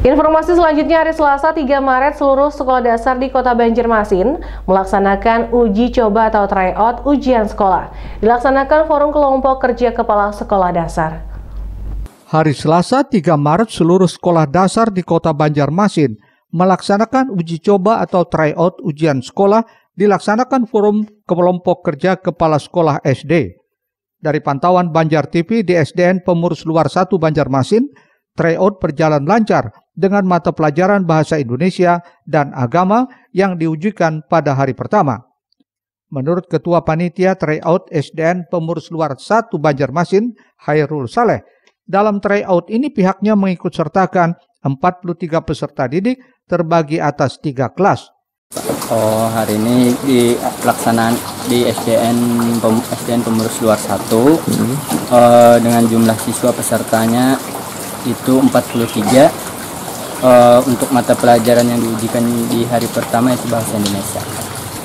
Informasi selanjutnya hari Selasa 3 Maret seluruh sekolah dasar di Kota Banjarmasin melaksanakan uji coba atau tryout ujian sekolah. Dilaksanakan forum kelompok kerja kepala sekolah dasar. Hari Selasa 3 Maret seluruh sekolah dasar di Kota Banjarmasin melaksanakan uji coba atau tryout ujian sekolah dilaksanakan forum kelompok kerja kepala sekolah SD. Dari pantauan Banjar TV di SDN Pemurus Luar 1 Banjarmasin, tryout berjalan lancar dengan mata pelajaran bahasa Indonesia dan agama yang diujikan pada hari pertama. Menurut Ketua Panitia Tryout SDN Pemurus Luar 1 Banjarmasin, Hairul Saleh, dalam tryout ini pihaknya mengikut sertakan 43 peserta didik terbagi atas tiga kelas. Oh, hari ini di pelaksanaan di SDN pem, SDN Pemurus Luar 1 hmm. uh, dengan jumlah siswa pesertanya itu 43 uh, untuk mata pelajaran yang diujikan di hari pertama itu bahasa Indonesia.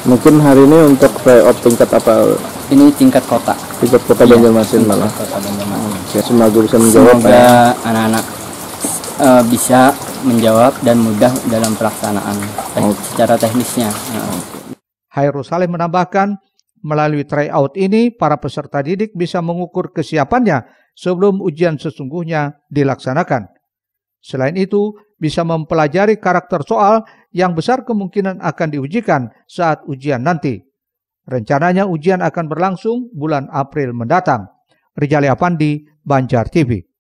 Mungkin hari ini untuk playoff tingkat apa? Ini tingkat kota. Tingkat kota iya, Banjarmasin malah. Kota Banjarmasin. Hmm. Ya semoga bisa menjawab. Semoga anak ya. anak-anak uh, bisa menjawab dan mudah dalam pelaksanaan okay. Oh. secara teknisnya. Oh. Hairul Saleh menambahkan, melalui tryout ini para peserta didik bisa mengukur kesiapannya sebelum ujian sesungguhnya dilaksanakan. Selain itu, bisa mempelajari karakter soal yang besar kemungkinan akan diujikan saat ujian nanti. Rencananya ujian akan berlangsung bulan April mendatang. Rijali Apandi, Banjar TV.